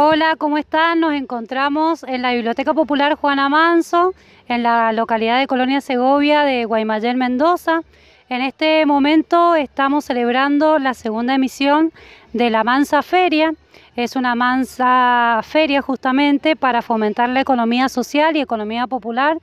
Hola, ¿cómo están? Nos encontramos en la Biblioteca Popular Juana Manso, en la localidad de Colonia Segovia de Guaymallén, Mendoza. En este momento estamos celebrando la segunda emisión de la Mansa Feria. Es una Mansa Feria justamente para fomentar la economía social y economía popular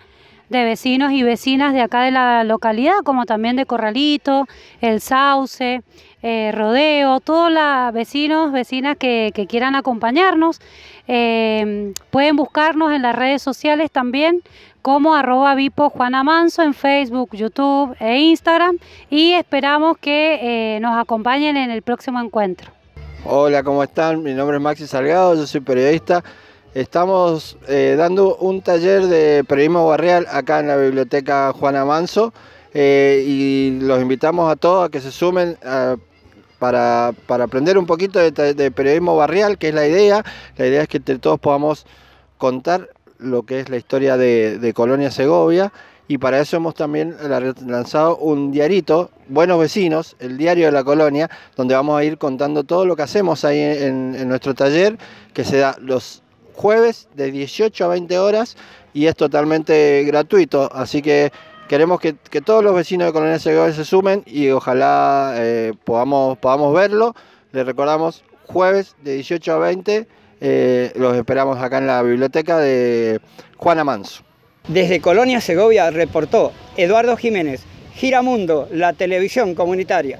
de vecinos y vecinas de acá de la localidad, como también de Corralito, El Sauce, eh, Rodeo, todos los vecinos, vecinas que, quieran acompañarnos. Eh, pueden buscarnos en las redes sociales también como arroba Vipo Juana Manso en Facebook, YouTube e Instagram y esperamos que eh, nos acompañen en el próximo encuentro. Hola, ¿cómo están? Mi nombre es Maxi Salgado, yo soy periodista. Estamos eh, dando un taller de periodismo barrial acá en la biblioteca Juana Manso eh, y los invitamos a todos a que se sumen eh, para, aprender un poquito de, periodismo barrial, que es la idea. La idea es que todos podamos contar lo que es la historia de, Colonia Segovia y para eso hemos también lanzado un diarito, Buenos Vecinos, el diario de la colonia, donde vamos a ir contando todo lo que hacemos ahí en, en nuestro taller, que se da los jueves de 18 a 20 horas y es totalmente gratuito. Así que queremos que, todos los vecinos de Colonia Segovia se sumen y ojalá eh, podamos, podamos verlo. Les recordamos jueves de 18 a 20. Eh, los esperamos acá en la biblioteca de Juana Manso. Desde Colonia Segovia reportó Eduardo Jiménez, Giramundo, la televisión comunitaria.